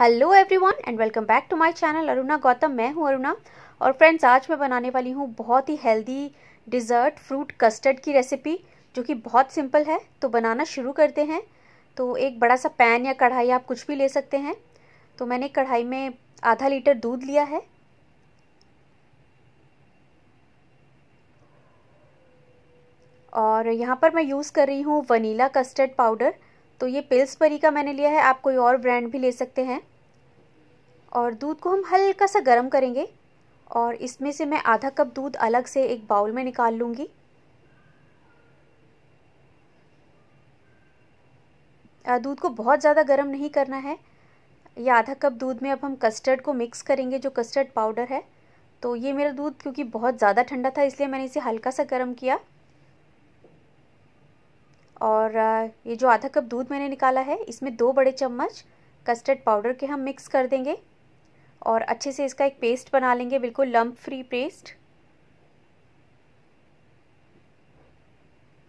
hello everyone and welcome back to my channel Aruna Gautam मैं हूं अरुणा और फ्रेंड्स आज मैं बनाने वाली हूं बहुत ही हेल्दी डिज़र्ट फ्रूट कस्टर्ड की रेसिपी जो कि बहुत सिंपल है तो बनाना शुरू करते हैं तो एक बड़ा सा पैन या कढ़ाई आप कुछ भी ले सकते हैं तो मैंने कढ़ाई में आधा लीटर दूध लिया है और यहाँ पर मैं यूज़ कर रही हूँ वनीला कस्टर्ड पाउडर तो ये परी का मैंने लिया है आप कोई और ब्रांड भी ले सकते हैं और दूध को हम हल्का सा गर्म करेंगे और इसमें से मैं आधा कप दूध अलग से एक बाउल में निकाल लूँगी दूध को बहुत ज़्यादा गर्म नहीं करना है या आधा कप दूध में अब हम कस्टर्ड को मिक्स करेंगे जो कस्टर्ड पाउडर है तो ये मेरा दूध क्योंकि बहुत ज़्यादा ठंडा था इसलिए मैंने इसे हल्का सा गर्म किया और ये जो आधा कप दूध मैंने निकाला है इसमें दो बड़े चम्मच कस्टर्ड पाउडर के हम मिक्स कर देंगे और अच्छे से इसका एक पेस्ट बना लेंगे बिल्कुल लम्प फ्री पेस्ट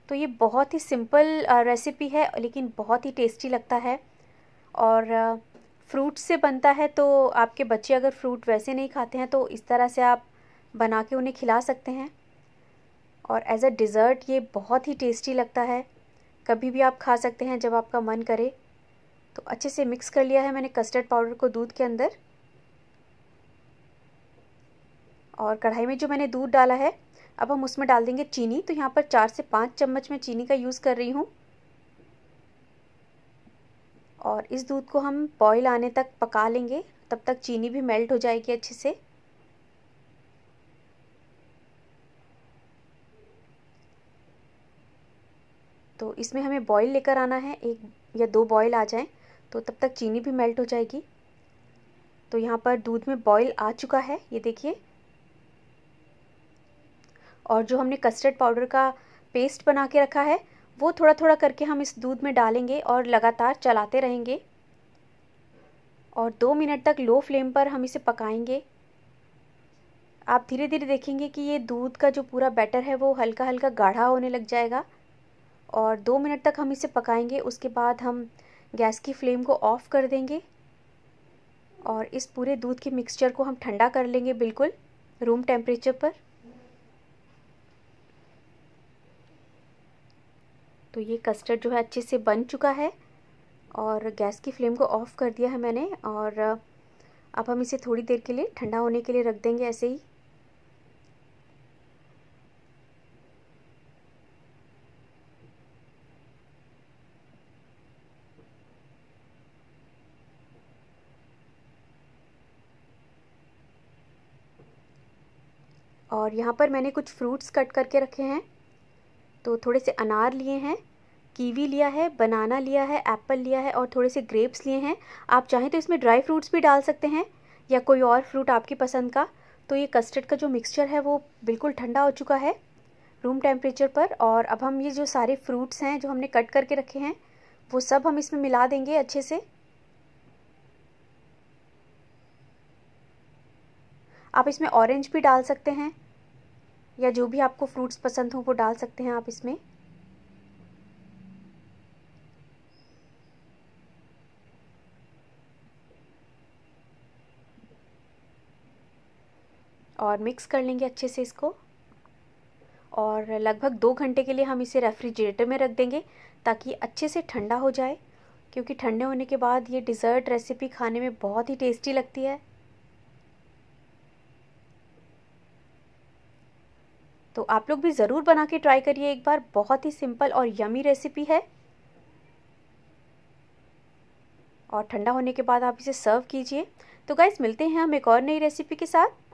तो ये बहुत ही सिंपल रेसिपी है लेकिन बहुत ही टेस्टी लगता है और फ्रूट से बनता है तो आपके बच्चे अगर फ्रूट वैसे नहीं खाते हैं तो इस तरह से आप बना के उन्हें खिला सकते हैं और एज अ डिज़र्ट ये बहुत ही टेस्टी लगता है कभी भी आप खा सकते हैं जब आपका मन करे तो अच्छे से मिक्स कर लिया है मैंने कस्टर्ड पाउडर को दूध के अंदर और कढ़ाई में जो मैंने दूध डाला है अब हम उसमें डाल देंगे चीनी तो यहाँ पर चार से पाँच चम्मच में चीनी का यूज़ कर रही हूँ और इस दूध को हम बॉईल आने तक पका लेंगे तब तक चीनी भी मेल्ट हो जाएगी अच्छे से तो इसमें हमें बॉईल लेकर आना है एक या दो बॉईल आ जाएं तो तब तक चीनी भी मेल्ट हो जाएगी तो यहाँ पर दूध में बॉईल आ चुका है ये देखिए और जो हमने कस्टर्ड पाउडर का पेस्ट बना के रखा है वो थोड़ा थोड़ा करके हम इस दूध में डालेंगे और लगातार चलाते रहेंगे और दो मिनट तक लो फ्लेम पर हम इसे पकाएंगे आप धीरे धीरे देखेंगे कि ये दूध का जो पूरा बैटर है वो हल्का हल्का गाढ़ा होने लग जाएगा और दो मिनट तक हम इसे पकाएंगे उसके बाद हम गैस की फ्लेम को ऑफ़ कर देंगे और इस पूरे दूध के मिक्सचर को हम ठंडा कर लेंगे बिल्कुल रूम टेम्परेचर पर तो ये कस्टर्ड जो है अच्छे से बन चुका है और गैस की फ्लेम को ऑफ़ कर दिया है मैंने और अब हम इसे थोड़ी देर के लिए ठंडा होने के लिए रख देंगे ऐसे ही और यहाँ पर मैंने कुछ फ्रूट्स कट करके रखे हैं तो थोड़े से अनार लिए हैं कीवी लिया है बनाना लिया है एप्पल लिया है और थोड़े से ग्रेप्स लिए हैं आप चाहें तो इसमें ड्राई फ्रूट्स भी डाल सकते हैं या कोई और फ्रूट आपकी पसंद का तो ये कस्टर्ड का जो मिक्सचर है वो बिल्कुल ठंडा हो चुका है रूम टेम्परेचर पर और अब हम ये जो सारे फ्रूट्स हैं जो हमने कट करके रखे हैं वो सब हम इसमें मिला देंगे अच्छे से आप इसमें ऑरेंज भी डाल सकते हैं या जो भी आपको फ्रूट्स पसंद हो वो डाल सकते हैं आप इसमें और मिक्स कर लेंगे अच्छे से इसको और लगभग दो घंटे के लिए हम इसे रेफ्रिजरेटर में रख देंगे ताकि अच्छे से ठंडा हो जाए क्योंकि ठंडे होने के बाद ये डिज़र्ट रेसिपी खाने में बहुत ही टेस्टी लगती है तो आप लोग भी ज़रूर बना के ट्राई करिए एक बार बहुत ही सिंपल और यमी रेसिपी है और ठंडा होने के बाद आप इसे सर्व कीजिए तो गाइज मिलते हैं हम एक और नई रेसिपी के साथ